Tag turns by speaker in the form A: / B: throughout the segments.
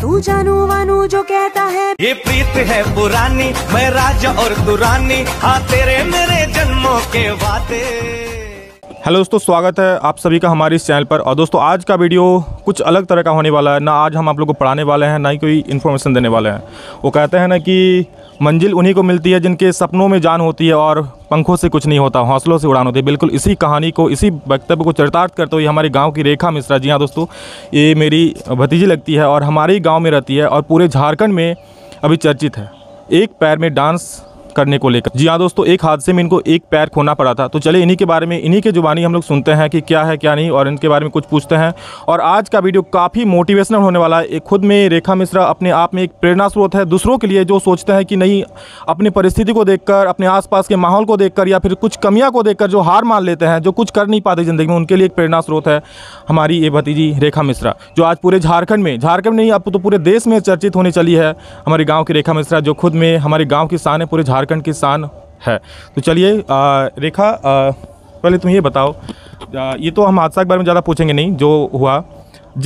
A: तू जानू वानू जो कहता है ये प्रीत है पुरानी मैं राजा और दुरानी हाँ तेरे मेरे जन्मों के वादे
B: हेलो दोस्तों स्वागत है आप सभी का हमारे इस चैनल पर और दोस्तों आज का वीडियो कुछ अलग तरह का होने वाला है ना आज हम आप लोग को पढ़ाने वाले हैं ना ही कोई इन्फॉर्मेशन देने वाले हैं वो कहते हैं ना कि मंजिल उन्हीं को मिलती है जिनके सपनों में जान होती है और पंखों से कुछ नहीं होता हौसलों से उड़ान होती है बिल्कुल इसी कहानी को इसी वक्तव्य को चरितार्थ करते हुए हमारे गांव की रेखा मिश्रा जी हाँ दोस्तों ये मेरी भतीजी लगती है और हमारे ही गाँव में रहती है और पूरे झारखंड में अभी चर्चित है एक पैर में डांस करने को लेकर जी हाँ दोस्तों एक हादसे में इनको एक पैर खोना पड़ा था तो चले इन्हीं के बारे में इन्हीं के जुबानी हम लोग सुनते हैं कि क्या है क्या नहीं और इनके बारे में कुछ पूछते हैं और आज का वीडियो काफ़ी मोटिवेशनल होने वाला है खुद में रेखा मिश्रा अपने आप में एक प्रेरणा स्रोत है दूसरों के लिए जो सोचते हैं कि नहीं अपनी परिस्थिति को देखकर अपने आसपास के माहौल को देखकर या फिर कुछ कमियाँ को देखकर जो हार मान लेते हैं जो कुछ कर नहीं पाते ज़िंदगी में उनके लिए एक प्रेरणा स्रोत है हमारी ये भतीजी रेखा मिश्रा जो आज पूरे झारखंड में झारखंड नहीं अब तो पूरे देश में चर्चित होने चली है हमारे गाँव की रेखा मिश्रा जो खुद में हमारे गाँव की शान है पूरे झारखंड झारखंड किसान है तो चलिए रेखा पहले तुम ये बताओ ये तो हम हादसा के बारे में ज़्यादा पूछेंगे नहीं जो हुआ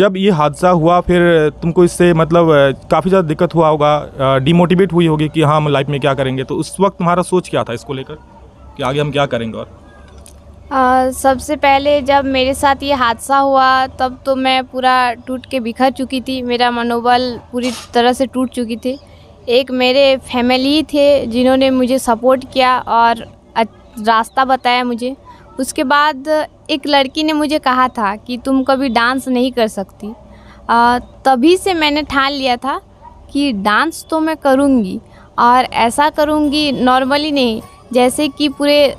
B: जब ये हादसा हुआ फिर तुमको इससे मतलब काफ़ी ज़्यादा दिक्कत हुआ होगा डिमोटिवेट हुई होगी कि हाँ हम लाइफ में क्या करेंगे तो उस वक्त तुम्हारा सोच क्या था इसको लेकर कि आगे हम क्या करेंगे और
A: आ, सबसे पहले जब मेरे साथ ये हादसा हुआ तब तो मैं पूरा टूट के बिखर चुकी थी मेरा मनोबल पूरी तरह से टूट चुकी थी एक मेरे फैमिली थे जिन्होंने मुझे सपोर्ट किया और रास्ता बताया मुझे उसके बाद एक लड़की ने मुझे कहा था कि तुम कभी डांस नहीं कर सकती आ, तभी से मैंने ठान लिया था कि डांस तो मैं करूँगी और ऐसा करूँगी नॉर्मली नहीं जैसे कि पूरे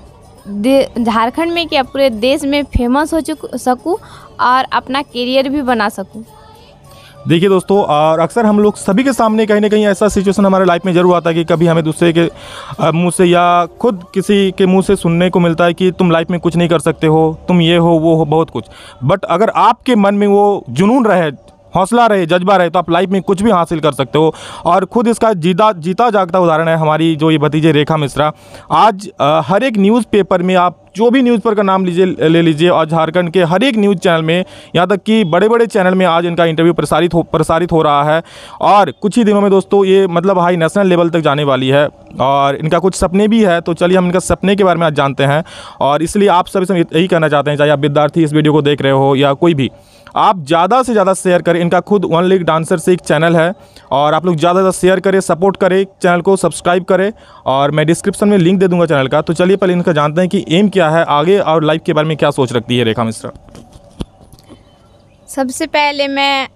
A: झारखंड में क्या पूरे देश में फेमस हो चुक सकूँ और अपना करियर भी बना सकूँ
B: देखिए दोस्तों और अक्सर हम लोग सभी के सामने कहीं ना कहीं ऐसा सिचुएशन हमारे लाइफ में ज़रूर आता है कि कभी हमें दूसरे के मुंह से या खुद किसी के मुंह से सुनने को मिलता है कि तुम लाइफ में कुछ नहीं कर सकते हो तुम ये हो वो हो बहुत कुछ बट अगर आपके मन में वो जुनून रहे हौसला रहे जज्बा रहे तो आप लाइफ में कुछ भी हासिल कर सकते हो और खुद इसका जीता जीता जागता उदाहरण है हमारी जो ये भतीजे रेखा मिश्रा आज हर एक न्यूज़पेपर में आप जो भी न्यूज़ पर का नाम लीजिए ले लीजिए और झारखंड के हर एक न्यूज़ चैनल में यहाँ तक कि बड़े बड़े चैनल में आज इनका इंटरव्यू प्रसारित हो प्रसारित हो रहा है और कुछ ही दिनों में दोस्तों ये मतलब हाई नेशनल लेवल तक जाने वाली है और इनका कुछ सपने भी है तो चलिए हम इनका सपने के बारे में आज जानते हैं और इसलिए आप सभी से यही कहना चाहते हैं चाहे आप विद्यार्थी इस वीडियो को देख रहे हो या कोई भी आप ज़्यादा से ज़्यादा शेयर करें इनका खुद वन लीग डांसर से एक चैनल है और आप लोग ज़्यादा से ज़्यादा शेयर करें सपोर्ट करें चैनल को सब्सक्राइब करें और मैं डिस्क्रिप्शन में लिंक दे दूंगा चैनल का तो चलिए पहले इनका जानते हैं कि एम क्या है आगे और लाइफ के बारे में क्या सोच रखती है रेखा मिश्रा
A: सबसे पहले मैं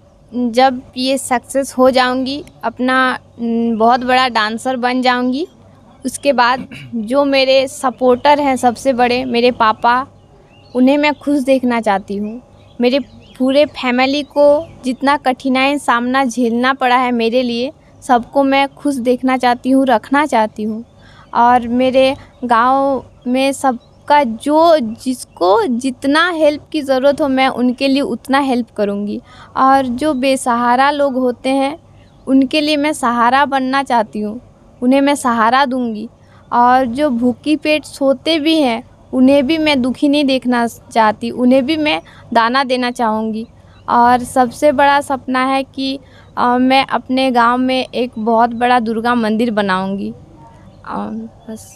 A: जब ये सक्सेस हो जाऊंगी अपना बहुत बड़ा डांसर बन जाऊंगी उसके बाद जो मेरे सपोर्टर हैं सबसे बड़े मेरे पापा उन्हें मैं खुश देखना चाहती हूँ मेरे पूरे फैमिली को जितना कठिनाई सामना झेलना पड़ा है मेरे लिए सबको मैं खुश देखना चाहती हूँ रखना चाहती हूँ और मेरे गांव में सबका जो जिसको जितना हेल्प की ज़रूरत हो मैं उनके लिए उतना हेल्प करूँगी और जो बेसहारा लोग होते हैं उनके लिए मैं सहारा बनना चाहती हूँ उन्हें मैं सहारा दूँगी और जो भूखी पेट सोते भी हैं उन्हें भी मैं दुखी नहीं देखना चाहती उन्हें भी मैं दाना देना चाहूँगी और सबसे बड़ा सपना है कि मैं अपने गांव में एक बहुत बड़ा दुर्गा मंदिर बनाऊँगी बस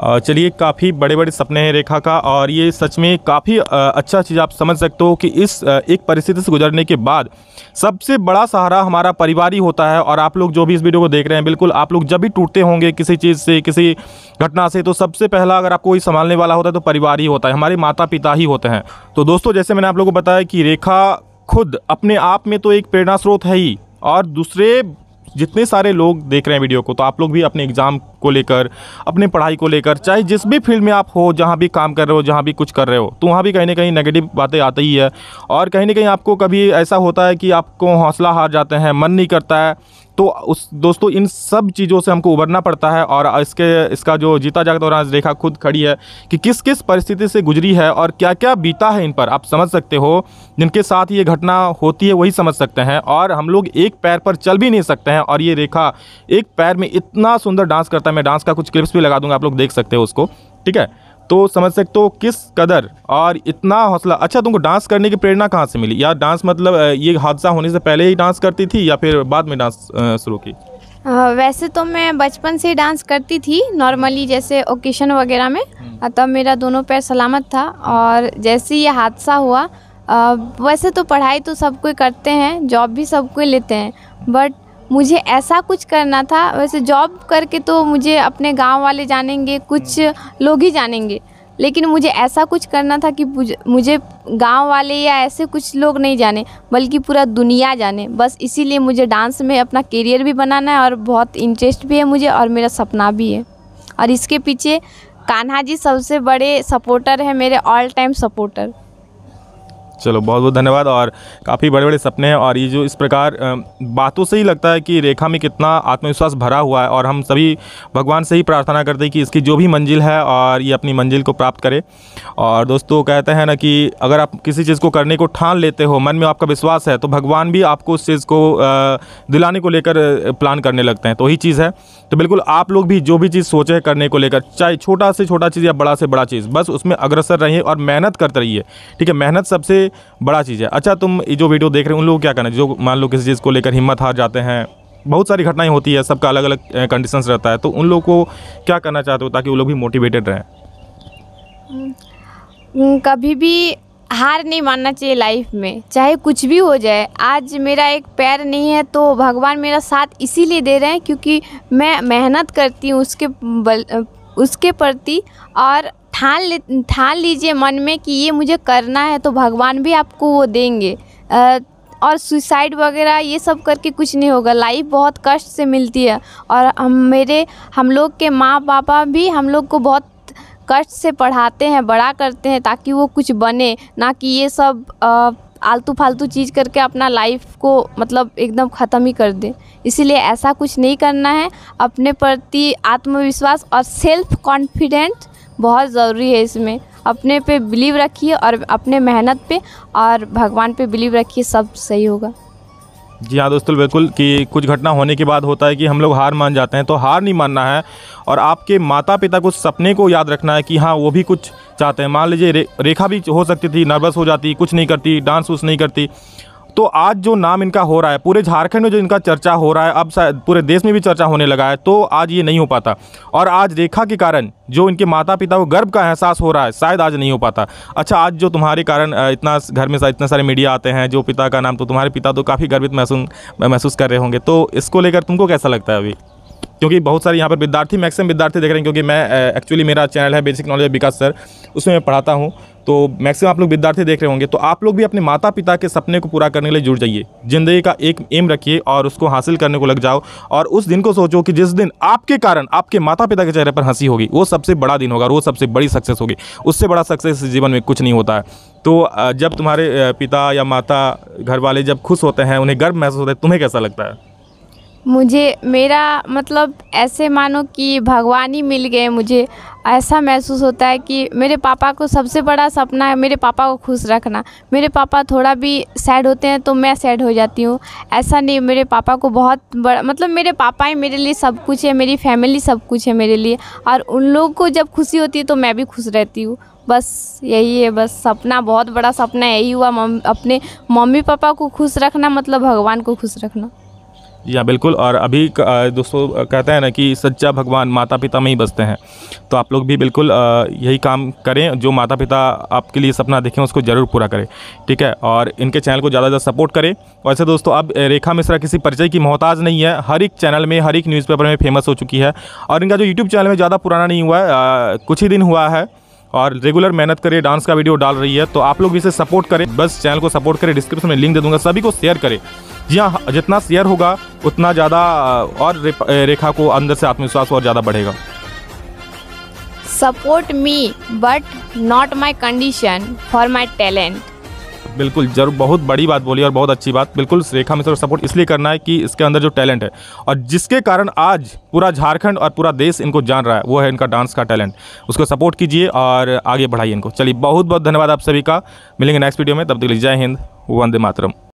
B: चलिए काफ़ी बड़े बड़े सपने हैं रेखा का और ये सच में काफ़ी अच्छा चीज़ आप समझ सकते हो कि इस एक परिस्थिति से गुजरने के बाद सबसे बड़ा सहारा हमारा परिवार ही होता है और आप लोग जो भी इस वीडियो को देख रहे हैं बिल्कुल आप लोग जब भी टूटते होंगे किसी चीज़ से किसी घटना से तो सबसे पहला अगर आपको कोई संभालने वाला होता है तो परिवार ही होता है हमारे माता पिता ही होते हैं तो दोस्तों जैसे मैंने आप लोगों को बताया कि रेखा खुद अपने आप में तो एक प्रेरणा स्रोत है ही और दूसरे जितने सारे लोग देख रहे हैं वीडियो को तो आप लोग भी अपने एग्ज़ाम को लेकर अपने पढ़ाई को लेकर चाहे जिस भी फील्ड में आप हो जहाँ भी काम कर रहे हो जहाँ भी कुछ कर रहे हो तो वहाँ भी कहीं ना कहीं नेगेटिव बातें आती ही है और कहीं ना कहीं आपको कभी ऐसा होता है कि आपको हौसला हार जाते हैं मन नहीं करता है तो उस दोस्तों इन सब चीज़ों से हमको उबरना पड़ता है और इसके इसका जो जीता जागता और रेखा खुद खड़ी है कि किस किस परिस्थिति से गुजरी है और क्या क्या बीता है इन पर आप समझ सकते हो जिनके साथ ये घटना होती है वही समझ सकते हैं और हम लोग एक पैर पर चल भी नहीं सकते हैं और ये रेखा एक पैर में इतना सुंदर डांस करता है मैं डांस का कुछ क्लिप्स भी लगा दूंगा आप लोग देख सकते हो उसको ठीक है तो समझ सकते हो किस कदर और इतना हौसला अच्छा तुमको डांस करने की प्रेरणा कहाँ से मिली या डांस मतलब ये हादसा होने से पहले ही डांस करती थी या फिर बाद में डांस शुरू की
A: वैसे तो मैं बचपन से डांस करती थी नॉर्मली जैसे ओकेशन वगैरह में हम्म। तब मेरा दोनों पैर सलामत था और जैसे ये हादसा हुआ वैसे तो पढ़ाई तो सब कोई करते हैं जॉब भी सब कोई लेते हैं बट मुझे ऐसा कुछ करना था वैसे जॉब करके तो मुझे अपने गांव वाले जानेंगे कुछ लोग ही जानेंगे लेकिन मुझे ऐसा कुछ करना था कि मुझे गांव वाले या ऐसे कुछ लोग नहीं जाने बल्कि पूरा दुनिया जाने बस इसीलिए मुझे डांस में अपना करियर भी बनाना है और बहुत इंटरेस्ट भी है मुझे और मेरा सपना भी है और इसके पीछे कान्हा जी सबसे बड़े सपोर्टर है मेरे ऑल टाइम सपोर्टर
B: चलो बहुत बहुत धन्यवाद और काफ़ी बड़े बड़े सपने हैं और ये जो इस प्रकार बातों से ही लगता है कि रेखा में कितना आत्मविश्वास भरा हुआ है और हम सभी भगवान से ही प्रार्थना करते हैं कि इसकी जो भी मंजिल है और ये अपनी मंजिल को प्राप्त करे और दोस्तों कहते हैं ना कि अगर आप किसी चीज़ को करने को ठान लेते हो मन में आपका विश्वास है तो भगवान भी आपको उस चीज़ को दिलाने को लेकर प्लान करने लगते हैं तो वही चीज़ है तो बिल्कुल आप लोग भी जो भी चीज़ सोचे करने को लेकर चाहे छोटा से छोटा चीज़ या बड़ा से बड़ा चीज़ बस उसमें अग्रसर रहिए और मेहनत करते रहिए ठीक है मेहनत सबसे बड़ा चीज़ है अच्छा तुम ये जो वीडियो देख रहे हो उन लोगों को क्या करना है जो मान लो किसी चीज़ को लेकर हिम्मत हार जाते हैं बहुत सारी घटनाएं होती है सबका अलग अलग कंडीशंस रहता है तो उन लोगों को क्या करना चाहते हो ताकि वो लोग भी मोटिवेटेड रहें
A: कभी भी हार नहीं मानना चाहिए लाइफ में चाहे कुछ भी हो जाए आज मेरा एक पैर नहीं है तो भगवान मेरा साथ इसीलिए दे रहे हैं क्योंकि मैं मेहनत करती हूँ उसके बल उसके प्रति और ठान ले ठान लीजिए मन में कि ये मुझे करना है तो भगवान भी आपको वो देंगे और सुसाइड वगैरह ये सब करके कुछ नहीं होगा लाइफ बहुत कष्ट से मिलती है और हम मेरे हम लोग के माँ पापा भी हम लोग को बहुत कष्ट से पढ़ाते हैं बड़ा करते हैं ताकि वो कुछ बने ना कि ये सब आलतू फालतू चीज़ करके अपना लाइफ को मतलब एकदम ख़त्म ही कर दे इसीलिए ऐसा कुछ नहीं करना है अपने प्रति आत्मविश्वास और सेल्फ कॉन्फिडेंट बहुत ज़रूरी है इसमें अपने पे बिलीव रखिए और अपने मेहनत पे और भगवान पे बिलीव रखिए सब सही होगा
B: जी हाँ दोस्तों बिल्कुल कि कुछ घटना होने के बाद होता है कि हम लोग हार मान जाते हैं तो हार नहीं मानना है और आपके माता पिता को सपने को याद रखना है कि हाँ वो भी कुछ चाहते हैं मान लीजिए रे, रेखा भी हो सकती थी नर्वस हो जाती कुछ नहीं करती डांस उस नहीं करती तो आज जो नाम इनका हो रहा है पूरे झारखंड में जो इनका चर्चा हो रहा है अब पूरे देश में भी चर्चा होने लगा है तो आज ये नहीं हो पाता और आज रेखा के कारण जो इनके माता पिता को गर्व का एहसास हो रहा है शायद आज नहीं हो पाता अच्छा आज जो तुम्हारे कारण इतना घर में इतने सारे मीडिया आते हैं जो पिता का नाम तो तुम्हारे पिता तो काफ़ी गर्वित महसूस महसूस कर रहे होंगे तो इसको लेकर तुमको कैसा लगता है अभी क्योंकि बहुत सारे यहाँ पर विद्यार्थी मैक्सिमम विद्यार्थी देख रहे हैं क्योंकि मैं एक्चुअली मेरा चैनल है बेसिक नॉलेज विकास सर उसमें मैं पढ़ाता हूँ तो मैक्सिमम आप लोग विद्यार्थी देख रहे होंगे तो आप लोग भी अपने माता पिता के सपने को पूरा करने के लिए जुड़ जाइए ज़िंदगी का एक एम रखिए और उसको हासिल करने को लग जाओ और उस दिन को सोचो कि जिस दिन आपके कारण आपके माता पिता के चेहरे पर हंसी होगी वो सबसे बड़ा दिन होगा और वो सबसे बड़ी सक्सेस होगी उससे बड़ा सक्सेस जीवन में कुछ नहीं होता है तो जब तुम्हारे पिता या माता घर वाले जब खुश होते हैं उन्हें गर्व महसूस होता है तुम्हें कैसा लगता है
A: मुझे मेरा मतलब ऐसे मानो कि भगवान ही मिल गए मुझे ऐसा महसूस होता है कि मेरे पापा को सबसे बड़ा सपना है मेरे पापा को खुश रखना मेरे पापा थोड़ा भी सैड होते हैं तो मैं सैड हो जाती हूँ ऐसा नहीं मेरे पापा को बहुत बड़ा मतलब मेरे पापा ही मेरे लिए सब कुछ है मेरी फैमिली सब कुछ है मेरे लिए और उन लोगों को जब खुशी होती है तो मैं भी खुश रहती हूँ बस यही है बस सपना बहुत बड़ा सपना यही हुआ मम, अपने मम्मी पापा को खुश रखना मतलब भगवान को खुश रखना
B: जी हाँ बिल्कुल और अभी दोस्तों कहते हैं ना कि सच्चा भगवान माता पिता में ही बसते हैं तो आप लोग भी बिल्कुल यही काम करें जो माता पिता आपके लिए सपना देखें उसको ज़रूर पूरा करें ठीक है और इनके चैनल को ज़्यादा से ज़्यादा सपोर्ट करें वैसे दोस्तों अब रेखा मिश्रा किसी परिचय की मोहताज नहीं है हर एक चैनल में हर एक न्यूज़पेपर में फेमस हो चुकी है और इनका जो यूट्यूब चैनल है ज़्यादा पुराना नहीं हुआ है कुछ ही दिन हुआ है और रेगुलर मेहनत करे डांस का वीडियो डाल रही है तो आप लोग इसे सपोर्ट करें बस चैनल को सपोर्ट करें डिस्क्रिप्शन में लिंक दे दूंगा सभी को शेयर करें जी हाँ जितना शेयर होगा उतना ज़्यादा और रेखा को अंदर से आत्मविश्वास और ज़्यादा बढ़ेगा
A: support me but not my condition for my talent
B: बिल्कुल जरूर बहुत बड़ी बात बोली और बहुत अच्छी बात बिल्कुल रेखा मिश्र सपोर्ट इसलिए करना है कि इसके अंदर जो टैलेंट है और जिसके कारण आज पूरा झारखंड और पूरा देश इनको जान रहा है वो है इनका डांस का टैलेंट उसको सपोर्ट कीजिए और आगे बढ़ाइए इनको चलिए बहुत बहुत धन्यवाद आप सभी का मिलेंगे नेक्स्ट वीडियो में तब तक जय हिंद वंदे मातरम